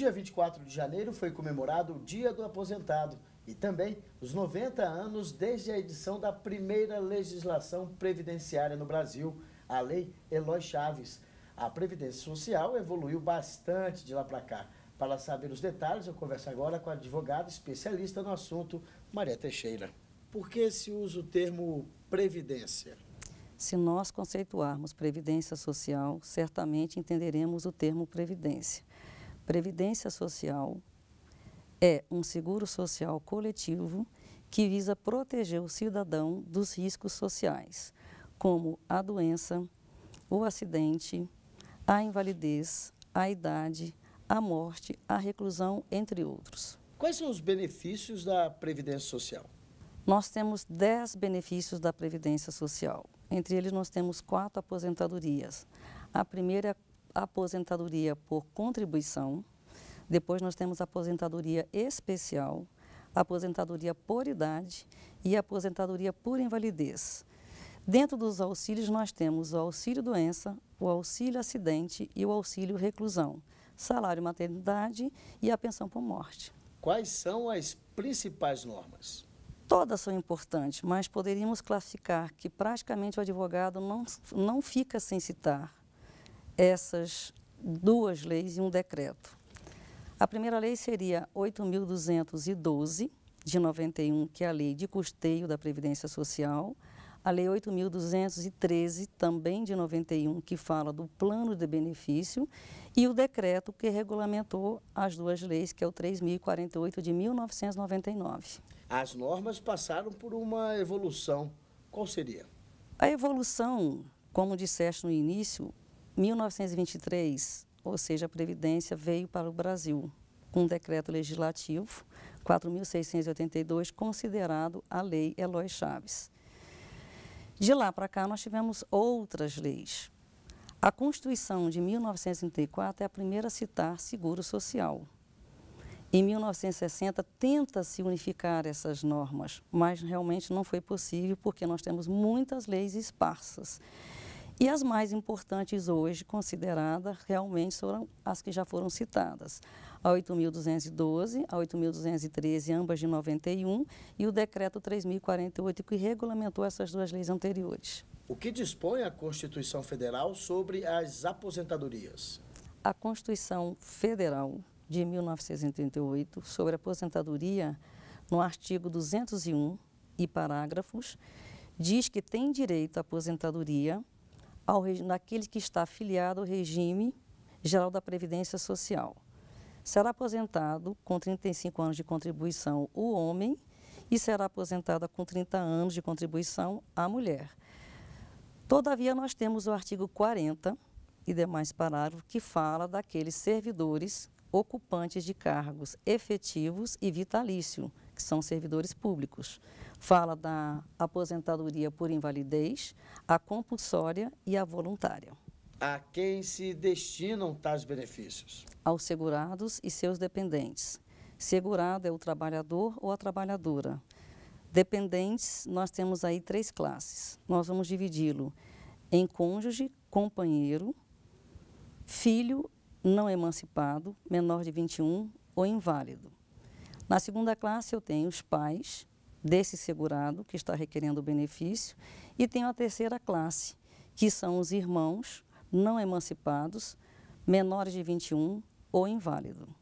dia 24 de janeiro foi comemorado o Dia do Aposentado e também os 90 anos desde a edição da primeira legislação previdenciária no Brasil, a Lei Eloy Chaves. A Previdência Social evoluiu bastante de lá para cá. Para saber os detalhes, eu converso agora com a advogada especialista no assunto, Maria Teixeira. Por que se usa o termo previdência? Se nós conceituarmos previdência social, certamente entenderemos o termo previdência. Previdência Social é um seguro social coletivo que visa proteger o cidadão dos riscos sociais, como a doença, o acidente, a invalidez, a idade, a morte, a reclusão, entre outros. Quais são os benefícios da Previdência Social? Nós temos 10 benefícios da Previdência Social. Entre eles, nós temos quatro aposentadorias. A primeira é aposentadoria por contribuição, depois nós temos aposentadoria especial, aposentadoria por idade e aposentadoria por invalidez. Dentro dos auxílios, nós temos o auxílio doença, o auxílio acidente e o auxílio reclusão, salário maternidade e a pensão por morte. Quais são as principais normas? Todas são importantes, mas poderíamos classificar que praticamente o advogado não, não fica sem citar essas duas leis e um decreto. A primeira lei seria 8.212, de 91, que é a lei de custeio da Previdência Social, a lei 8.213, também de 91, que fala do plano de benefício, e o decreto que regulamentou as duas leis, que é o 3.048 de 1999. As normas passaram por uma evolução. Qual seria? A evolução, como disseste no início, 1923, ou seja, a Previdência veio para o Brasil com um decreto legislativo 4.682, considerado a Lei Eloy Chaves. De lá para cá, nós tivemos outras leis. A Constituição de 1934 é a primeira a citar seguro social. Em 1960, tenta-se unificar essas normas, mas realmente não foi possível porque nós temos muitas leis esparsas. E as mais importantes hoje, consideradas, realmente foram as que já foram citadas. A 8.212, a 8.213, ambas de 91, e o decreto 3.048, que regulamentou essas duas leis anteriores. O que dispõe a Constituição Federal sobre as aposentadorias? A Constituição Federal de 1938 sobre aposentadoria, no artigo 201 e parágrafos, diz que tem direito à aposentadoria ao, naquele que está afiliado ao regime geral da Previdência Social. Será aposentado com 35 anos de contribuição o homem e será aposentada com 30 anos de contribuição a mulher. Todavia, nós temos o artigo 40 e demais parágrafos que fala daqueles servidores ocupantes de cargos efetivos e vitalício, que são servidores públicos. Fala da aposentadoria por invalidez, a compulsória e a voluntária. A quem se destinam tais benefícios? Aos segurados e seus dependentes. Segurado é o trabalhador ou a trabalhadora. Dependentes, nós temos aí três classes. Nós vamos dividi-lo em cônjuge, companheiro, filho não emancipado, menor de 21 ou inválido. Na segunda classe, eu tenho os pais desse segurado que está requerendo o benefício e tenho a terceira classe, que são os irmãos não emancipados, menores de 21 ou inválido.